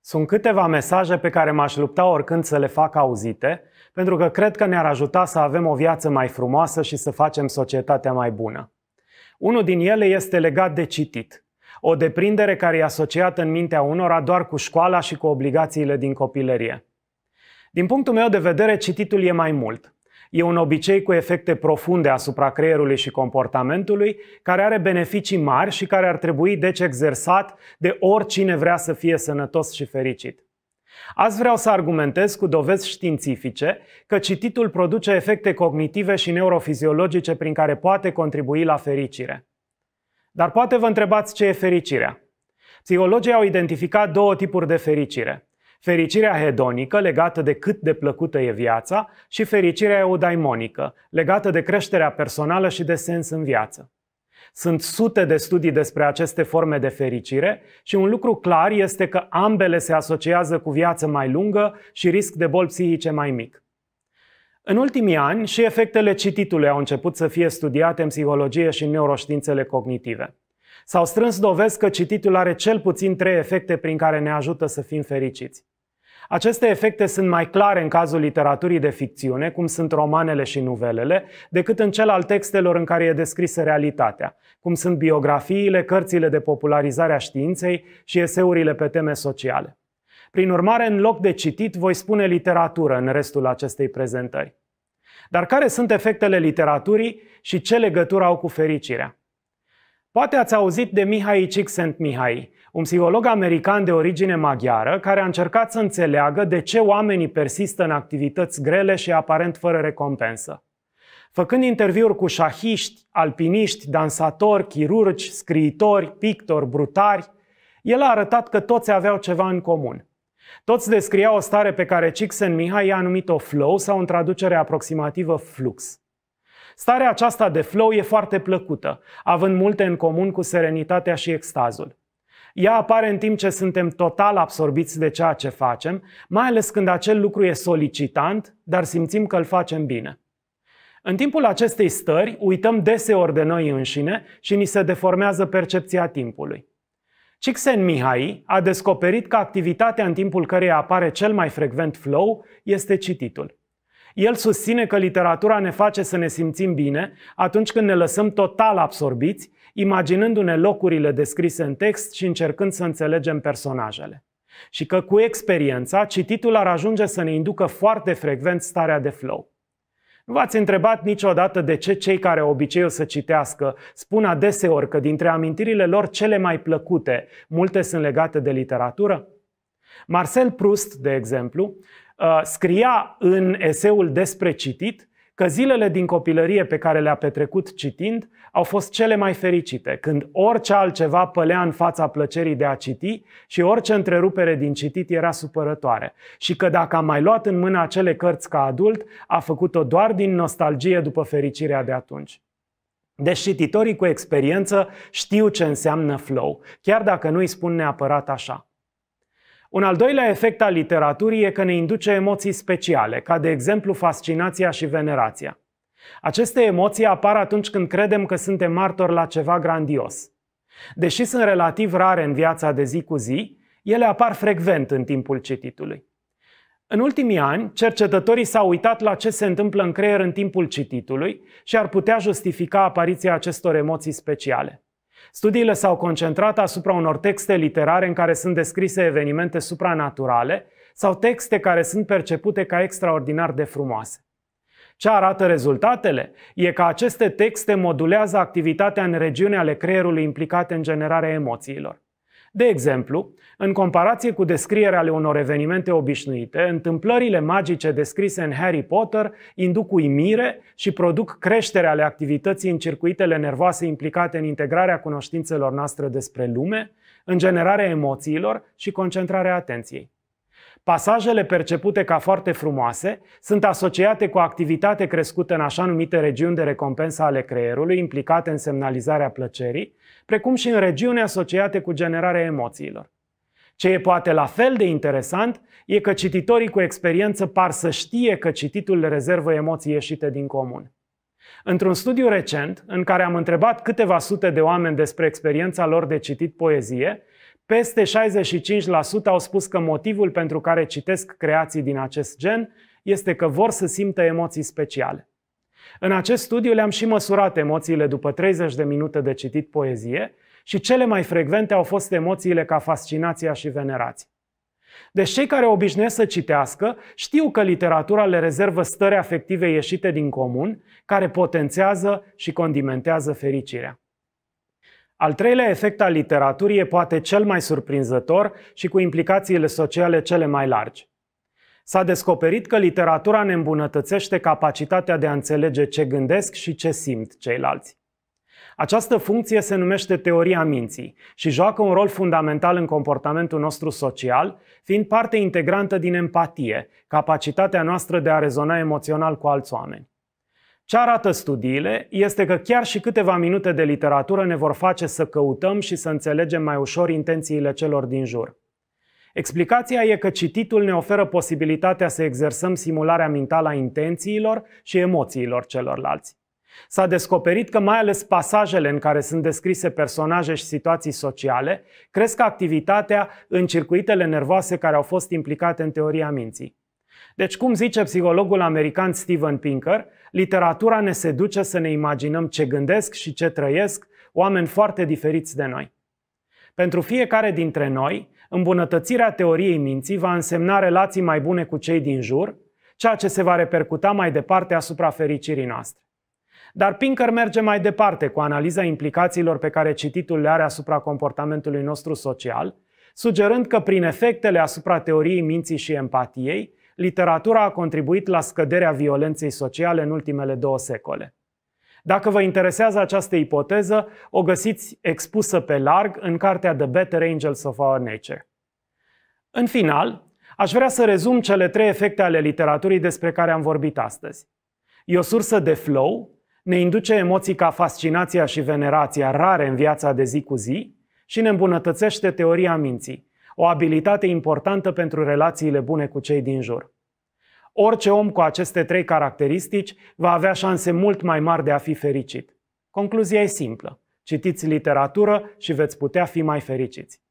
Sunt câteva mesaje pe care m-aș lupta oricând să le fac auzite, pentru că cred că ne-ar ajuta să avem o viață mai frumoasă și să facem societatea mai bună. Unul din ele este legat de citit, o deprindere care e asociată în mintea unora doar cu școala și cu obligațiile din copilărie. Din punctul meu de vedere, cititul e mai mult. E un obicei cu efecte profunde asupra creierului și comportamentului, care are beneficii mari și care ar trebui deci exersat de oricine vrea să fie sănătos și fericit. Azi vreau să argumentez cu dovezi științifice că cititul produce efecte cognitive și neurofiziologice prin care poate contribui la fericire. Dar poate vă întrebați ce e fericirea. Psihologii au identificat două tipuri de fericire – fericirea hedonică legată de cât de plăcută e viața și fericirea eudaimonică legată de creșterea personală și de sens în viață. Sunt sute de studii despre aceste forme de fericire și un lucru clar este că ambele se asociază cu viață mai lungă și risc de boli psihice mai mic. În ultimii ani, și efectele cititului au început să fie studiate în psihologie și în neuroștiințele cognitive. S-au strâns dovezi că cititul are cel puțin trei efecte prin care ne ajută să fim fericiți. Aceste efecte sunt mai clare în cazul literaturii de ficțiune, cum sunt romanele și nuvelele, decât în cel al textelor în care e descrisă realitatea, cum sunt biografiile, cărțile de popularizare a științei și eseurile pe teme sociale. Prin urmare, în loc de citit, voi spune literatură în restul acestei prezentări. Dar care sunt efectele literaturii și ce legătură au cu fericirea? Poate ați auzit de Mihai Csikszentmihalyi, un psiholog american de origine maghiară care a încercat să înțeleagă de ce oamenii persistă în activități grele și aparent fără recompensă. Făcând interviuri cu șahiști, alpiniști, dansatori, chirurgi, scriitori, pictori, brutari, el a arătat că toți aveau ceva în comun. Toți descriau o stare pe care Csikszentmihalyi a numit-o flow sau în traducere aproximativă flux. Starea aceasta de flow e foarte plăcută, având multe în comun cu serenitatea și extazul. Ea apare în timp ce suntem total absorbiți de ceea ce facem, mai ales când acel lucru e solicitant, dar simțim că îl facem bine. În timpul acestei stări, uităm deseori de noi înșine și ni se deformează percepția timpului. Cixen Mihai a descoperit că activitatea în timpul căreia apare cel mai frecvent flow este cititul. El susține că literatura ne face să ne simțim bine atunci când ne lăsăm total absorbiți, imaginându-ne locurile descrise în text și încercând să înțelegem personajele. Și că cu experiența, cititul ar ajunge să ne inducă foarte frecvent starea de flow. Nu v-ați întrebat niciodată de ce cei care au obiceiul să citească spun adeseori că dintre amintirile lor cele mai plăcute, multe sunt legate de literatură? Marcel Proust, de exemplu, Uh, scria în eseul despre citit că zilele din copilărie pe care le-a petrecut citind au fost cele mai fericite, când orice altceva pălea în fața plăcerii de a citi și orice întrerupere din citit era supărătoare. Și că dacă a mai luat în mână acele cărți ca adult, a făcut-o doar din nostalgie după fericirea de atunci. Deci cititorii cu experiență știu ce înseamnă flow, chiar dacă nu îi spun neapărat așa. Un al doilea efect al literaturii e că ne induce emoții speciale, ca de exemplu fascinația și venerația. Aceste emoții apar atunci când credem că suntem martori la ceva grandios. Deși sunt relativ rare în viața de zi cu zi, ele apar frecvent în timpul cititului. În ultimii ani, cercetătorii s-au uitat la ce se întâmplă în creier în timpul cititului și ar putea justifica apariția acestor emoții speciale. Studiile s-au concentrat asupra unor texte literare în care sunt descrise evenimente supranaturale sau texte care sunt percepute ca extraordinar de frumoase. Ce arată rezultatele? E că aceste texte modulează activitatea în regiuni ale creierului implicate în generarea emoțiilor. De exemplu, în comparație cu descrierea ale unor evenimente obișnuite, întâmplările magice descrise în Harry Potter induc uimire și produc creștere ale activității în circuitele nervoase implicate în integrarea cunoștințelor noastre despre lume, în generarea emoțiilor și concentrarea atenției. Pasajele percepute ca foarte frumoase sunt asociate cu activitate crescută în așa numite regiuni de recompensă ale creierului implicate în semnalizarea plăcerii, precum și în regiuni asociate cu generarea emoțiilor. Ce e poate la fel de interesant e că cititorii cu experiență par să știe că cititul le rezervă emoții ieșite din comun. Într-un studiu recent, în care am întrebat câteva sute de oameni despre experiența lor de citit poezie, peste 65% au spus că motivul pentru care citesc creații din acest gen este că vor să simtă emoții speciale. În acest studiu le-am și măsurat emoțiile după 30 de minute de citit poezie și cele mai frecvente au fost emoțiile ca fascinația și venerație. Deci cei care obișnuiesc să citească știu că literatura le rezervă stări afective ieșite din comun, care potențează și condimentează fericirea. Al treilea efect al literaturii e poate cel mai surprinzător și cu implicațiile sociale cele mai largi. S-a descoperit că literatura ne îmbunătățește capacitatea de a înțelege ce gândesc și ce simt ceilalți. Această funcție se numește teoria minții și joacă un rol fundamental în comportamentul nostru social, fiind parte integrantă din empatie, capacitatea noastră de a rezona emoțional cu alți oameni. Ce arată studiile este că chiar și câteva minute de literatură ne vor face să căutăm și să înțelegem mai ușor intențiile celor din jur. Explicația e că cititul ne oferă posibilitatea să exersăm simularea mentală a intențiilor și emoțiilor celorlalți. S-a descoperit că mai ales pasajele în care sunt descrise personaje și situații sociale cresc activitatea în circuitele nervoase care au fost implicate în teoria minții. Deci, cum zice psihologul american Steven Pinker, literatura ne seduce să ne imaginăm ce gândesc și ce trăiesc oameni foarte diferiți de noi. Pentru fiecare dintre noi, îmbunătățirea teoriei minții va însemna relații mai bune cu cei din jur, ceea ce se va repercuta mai departe asupra fericirii noastre. Dar Pinker merge mai departe cu analiza implicațiilor pe care cititul le are asupra comportamentului nostru social, sugerând că prin efectele asupra teoriei minții și empatiei, literatura a contribuit la scăderea violenței sociale în ultimele două secole. Dacă vă interesează această ipoteză, o găsiți expusă pe larg în cartea The Better Angels of Our Nature. În final, aș vrea să rezum cele trei efecte ale literaturii despre care am vorbit astăzi. E o sursă de flow, ne induce emoții ca fascinația și venerația rare în viața de zi cu zi și ne îmbunătățește teoria minții, o abilitate importantă pentru relațiile bune cu cei din jur. Orice om cu aceste trei caracteristici va avea șanse mult mai mari de a fi fericit. Concluzia e simplă. Citiți literatură și veți putea fi mai fericiți.